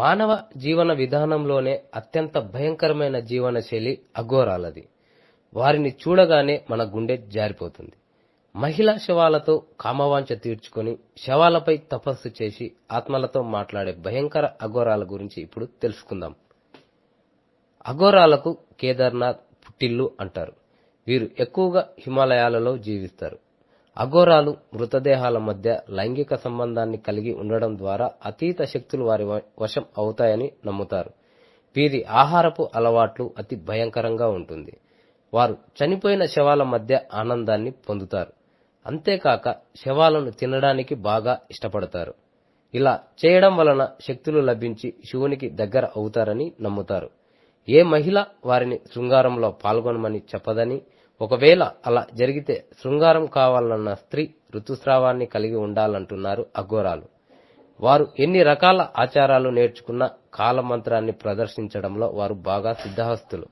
మానవ జీవన విధానంలోనే అత్యంత భయంకరమైన జీవనశైలి అఘోరాలది వారిని చూడగానే మన గుండె జారిపోతుంది మహిళా శవాలతో కామవాంఛ తీర్చుకొని శవాలపై తపస్సు చేసి ఆత్మలతో మాట్లాడే భయంకర అఘోరాల గురించి ఇప్పుడు తెలుసుకుందాం అఘోరాలకు కేదార్నాథ్ పుట్టిల్లు అంటారు వీరు ఎక్కువగా హిమాలయాలలో జీవిస్తారు అఘోరాలు మృతదేహాల మధ్య లైంగిక సంబంధాన్ని కలిగి ఉండడం ద్వారా అతీత శక్తులు వారి వశం అవుతాయని నమ్ముతారు వీరి ఆహారపు అలవాట్లు అతి భయంకరంగా ఉంటుంది వారు చనిపోయిన శవాల మధ్య ఆనందాన్ని పొందుతారు అంతేకాక శవాలను తినడానికి బాగా ఇష్టపడతారు ఇలా చేయడం వలన శక్తులు లభించి శివునికి దగ్గర అవుతారని నమ్ముతారు ఏ మహిళ వారిని శృంగారంలో పాల్గొనమని చెప్పదని ఒకవేళ అలా జరిగితే శృంగారం కావాలన్న స్త్రీ ఋతుస్రావాన్ని కలిగి ఉండాలంటున్నారు అఘోరాలు వారు ఎన్ని రకాల ఆచారాలు నేర్చుకున్న కాలమంత్రాన్ని ప్రదర్శించడంలో వారు బాగా సిద్ధహస్తులు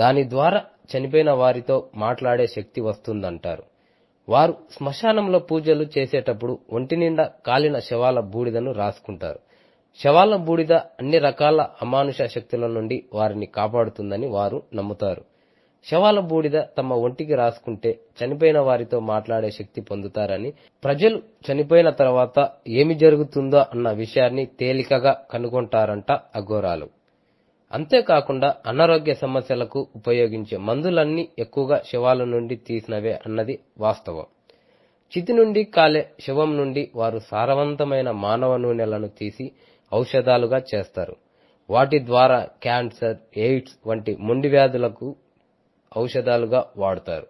దాని ద్వారా చనిపోయిన వారితో మాట్లాడే శక్తి వస్తుందంటారు వారు శ్మశానంలో పూజలు చేసేటప్పుడు ఒంటి నిండా కాలిన శవాల బూడిదను రాసుకుంటారు శవాల బూడిద అన్ని రకాల అమానుష శక్తుల నుండి వారిని కాపాడుతుందని వారు నమ్ముతారు శవాల బూడిద తమ ఒంటికి రాసుకుంటే చనిపోయిన వారితో మాట్లాడే శక్తి పొందుతారని ప్రజలు చనిపోయిన తర్వాత ఏమి జరుగుతుందో అన్న విషయాన్ని తేలికగా కనుగొంటారంట అఘోరాలు అంతేకాకుండా అనారోగ్య సమస్యలకు ఉపయోగించే మందులన్నీ ఎక్కువగా శవాల నుండి తీసినవే అన్నది వాస్తవం చితి నుండి కాలే శవం నుండి వారు సారవంతమైన మానవ నూనెలను తీసి ఔషధాలుగా చేస్తారు వాటి ద్వారా క్యాన్సర్ ఎయిడ్స్ వంటి మొండి వ్యాధులకు ఔషధాలుగా వాడుతారు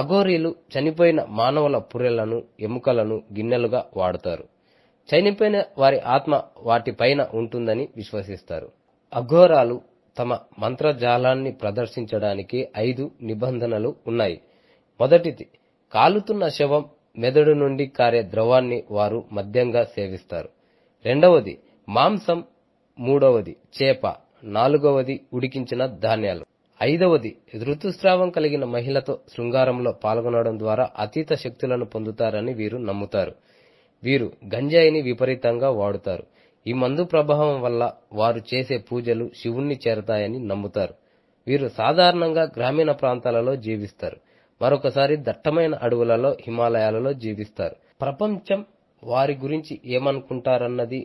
అఘోరీలు చనిపోయిన మానవుల పుర్రెలను ఎముకలను గిన్నెలుగా వాడుతారు చనిపోయిన వారి ఆత్మ వాటిపైన ఉంటుందని విశ్వసిస్తారు అఘోరాలు తమ మంత్రజాలాన్ని ప్రదర్శించడానికి ఐదు నిబంధనలు ఉన్నాయి మొదటిది కాలుతున్న శవం మెదడు నుండి కారే ద్రవాన్ని వారు మద్యంగా సేవిస్తారు రెండవది మాంసం మూడవది చేప నాలుగవది ఉడికించిన ధాన్యాలు ఐదవది ఋతుస్రావం కలిగిన మహిళతో శృంగారంలో పాల్గొనడం ద్వారా అతీత శక్తులను పొందుతారని వీరు నమ్ముతారు వీరు గంజాయిని విపరీతంగా వాడుతారు ఈ మందు ప్రభావం వల్ల వారు చేసే పూజలు శివుణ్ణి చేరతాయని నమ్ముతారు వీరు సాధారణంగా గ్రామీణ ప్రాంతాలలో జీవిస్తారు మరొకసారి దట్టమైన అడవులలో హిమాలయాలలో జీవిస్తారు ప్రపంచం వారి గురించి ఏమనుకుంటారన్నది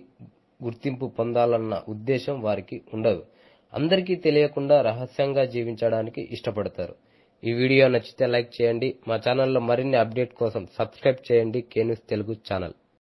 గుర్తింపు పొందాలన్న ఉద్దేశం వారికి ఉండదు అందరికీ తెలియకుండా రహస్యంగా జీవించడానికి ఇష్టపడతారు ఈ వీడియో నచ్చితే లైక్ చేయండి మా ఛానల్లో మరిన్ని అప్డేట్ కోసం సబ్స్క్రైబ్ చేయండి కేన్యూస్ తెలుగు ఛానల్